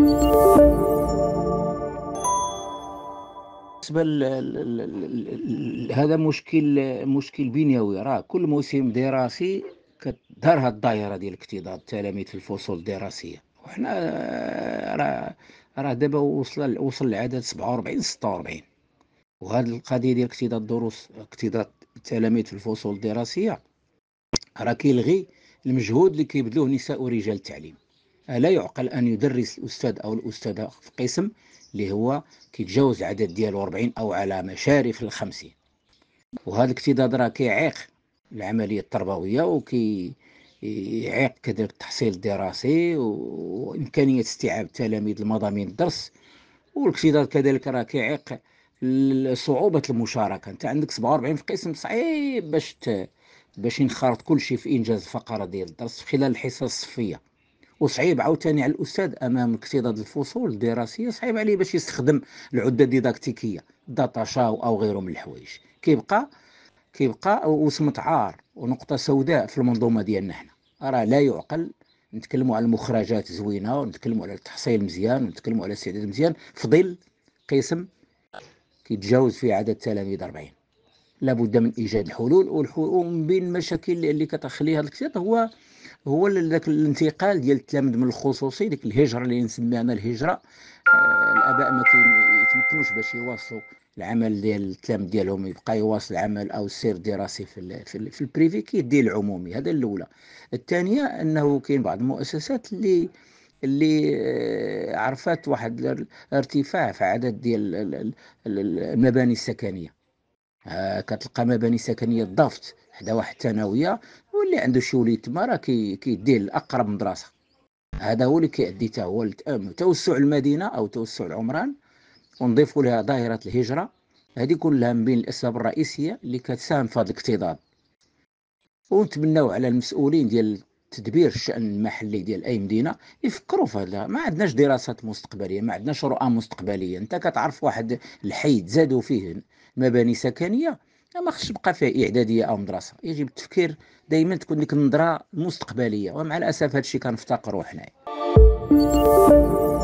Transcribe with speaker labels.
Speaker 1: بالنسبه هذا مشكل مشكل بنيوي راه كل موسم دراسي كدار هاد الدائره ديال اكتظاظ التلاميذ في الفصول الدراسيه وحنا آه، راه راه دابا وصل وصل العدد 47 46 وهاد القضيه ديال اكتظاظ الدروس اكتظاظ التلاميذ في الفصول الدراسيه راه كيلغي المجهود اللي كيبذلوه نساء ورجال التعليم لا يعقل ان يدرس الاستاذ او الاستاذه في قسم اللي هو كيتجاوز العدد ديالو 40 او على مشارف ال 50 وهذا الاكتضاد راه كيعيق العمليه التربويه وكي يعيق كذلك التحصيل الدراسي وامكانيه استيعاب التلاميذ المضامين الدرس والاكتضاد كذلك راه كيعيق صعوبه المشاركه انت عندك 47 في قسم صعيب باش باش ينخرط كل شيء في انجاز الفقره ديال الدرس خلال الحصه الصفيه وصعيب عاوتاني على الاستاذ امام اكتضاد الفصول الدراسيه صعيب عليه باش يستخدم العده الديداكتيكيه داتا شاو او غيره من الحوايج كيبقى كيبقى وسمت عار ونقطه سوداء في المنظومه ديالنا حنا راه لا يعقل نتكلموا على المخرجات زوينه ونتكلموا على التحصيل مزيان ونتكلموا على الاستعداد مزيان في ظل قسم كيتجاوز فيه عدد التلاميذ 40 لابد من ايجاد الحلول ومن بين المشاكل اللي كتخلي هذا الكتاب هو هو ذاك الانتقال ديال التلامذ من الخصوصي ديك الهجره اللي نسميها انا الهجره آه، الاباء ما يتمكنوش باش يواصلوا العمل ديال التلامذ ديالهم يبقى يواصل العمل او السير الدراسي في الـ في, الـ في البريفي كيدي العمومي هذا الاولى الثانيه انه كاين بعض المؤسسات اللي اللي آه، عرفت واحد الارتفاع في عدد ديال المباني السكنيه آه، كتلقى مباني سكنيه ضافت حدا واحد الثانويه واللي عنده شي وليد تما راه كيديه لاقرب مدرسه هذا هو اللي كيأدي حتى هو توسع المدينه او توسع العمران ونضيفوا لها ظاهره الهجره هذه كلها من بين الاسباب الرئيسيه اللي كتساهم في هذا الاكتظاظ ونتمناو على المسؤولين ديال تدبير الشان المحلي ديال اي مدينه يفكروا في هذا ما عندناش دراسات مستقبليه ما عندناش رؤى مستقبليه انت كتعرف واحد الحي تزادوا فيه مباني سكنيه ما خصش يبقى فيه اعداديه او مدرسه يجب التفكير دائما تكون ديك النظره المستقبليه ومع الاسف هذا الشيء كنفتقروا حنايا